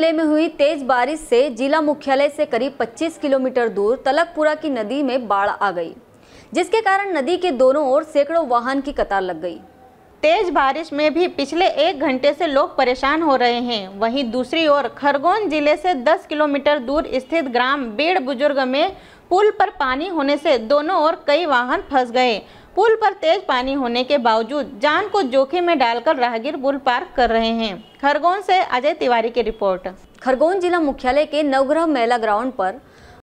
जिले में हुई तेज बारिश से जिला मुख्यालय से करीब 25 किलोमीटर दूर तलकपुरा की नदी में बाढ़ आ गई जिसके कारण नदी के दोनों ओर सैकड़ों वाहन की कतार लग गई तेज बारिश में भी पिछले एक घंटे से लोग परेशान हो रहे हैं वहीं दूसरी ओर खरगोन जिले से 10 किलोमीटर दूर स्थित ग्राम बेड़ बुजुर्ग में पुल पर पानी होने से दोनों ओर कई वाहन फंस गए पुल पर तेज पानी होने के बावजूद जान को जोखिम में डालकर राहगीर पुल पार कर रहे हैं खरगोन से अजय तिवारी की रिपोर्ट खरगोन जिला मुख्यालय के नवग्रह मेला ग्राउंड पर